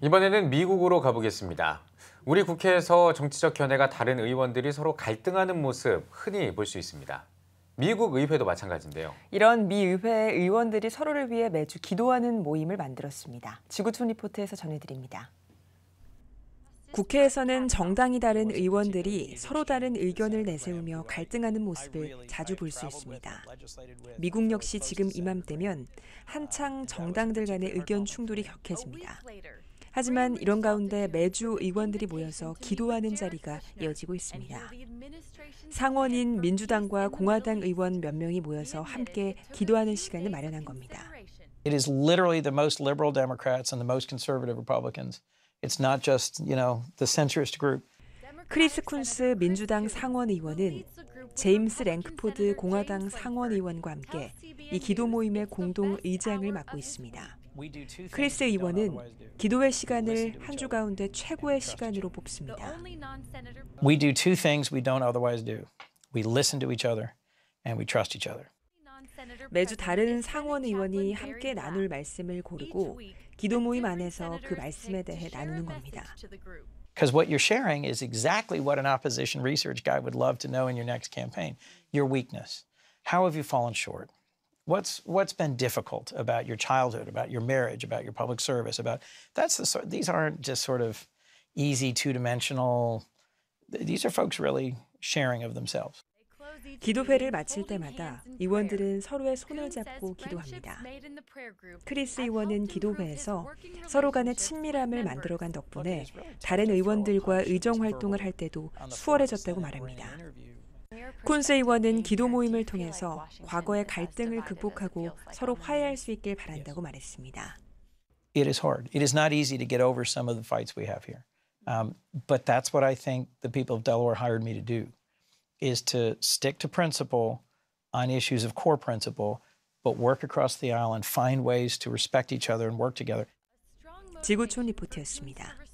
이번에는 미국으로 가보겠습니다. 우리 국회에서 정치적 견해가 다른 의원들이 서로 갈등하는 모습 흔히 볼 수 있습니다. 미국 의회도 마찬가지인데요. 이런 미 의회 의원들이 서로를 위해 매주 기도하는 모임을 만들었습니다. 지구촌 리포트에서 전해드립니다. 국회에서는 정당이 다른 의원들이 서로 다른 의견을 내세우며 갈등하는 모습을 자주 볼 수 있습니다. 미국 역시 지금 이맘때면 한창 정당들 간의 의견 충돌이 격해집니다. 하지만 이런 가운데 매주 의원들이 모여서 기도하는 자리가 이어지고 있습니다. 상원인 민주당과 공화당 의원 몇 명이 모여서 함께 기도하는 시간을 마련한 겁니다. It is literally the most liberal Democrats and the most conservative Republicans. It's not just, you know, the centrist group. 크리스 쿤스 민주당 상원 의원은 제임스 랭크포드 공화당 상원 의원과 함께 이 기도 모임의 공동 의장을 맡고 있습니다. 크리스 의원은 기도회 시간을 한 주 가운데 최고의 시간으로 뽑습니다. We do two things we don't otherwise do. We listen to each other and we trust each other. 매주 다른 상원 의원이 함께 나눌 말씀을 고르고 기도 모임 안에서 그 말씀에 대해 나누는 겁니다. Because what you're sharing is exactly what an opposition research guy would love to know in your next campaign. Your weakness. How have you fallen short? What's what's been difficult about your childhood, about your marriage, about your public service, about that's the sort. These aren't just sort of easy two-dimensional. These are folks really sharing of themselves. 기도회를 마칠 때마다 의원들은 서로의 손을 잡고 기도합니다. 크리스 의원은 기도회에서 서로 간의 친밀함을 만들어간 덕분에 다른 의원들과 의정 활동을 할 때도 수월해졌다고 말합니다. 콘세이원은 기도 모임을 통해서 과거의 갈등을 극복하고 서로 화해할 수 있길 바란다고 말했습니다. It is hard. It is not easy to get over some of the fights we have here. Um, but that's what I think the people of Delaware hired me to do, is to stick to principle on issues of core principle, but work across the aisle and find ways to respect each other and work together. 지구촌 리포트였습니다.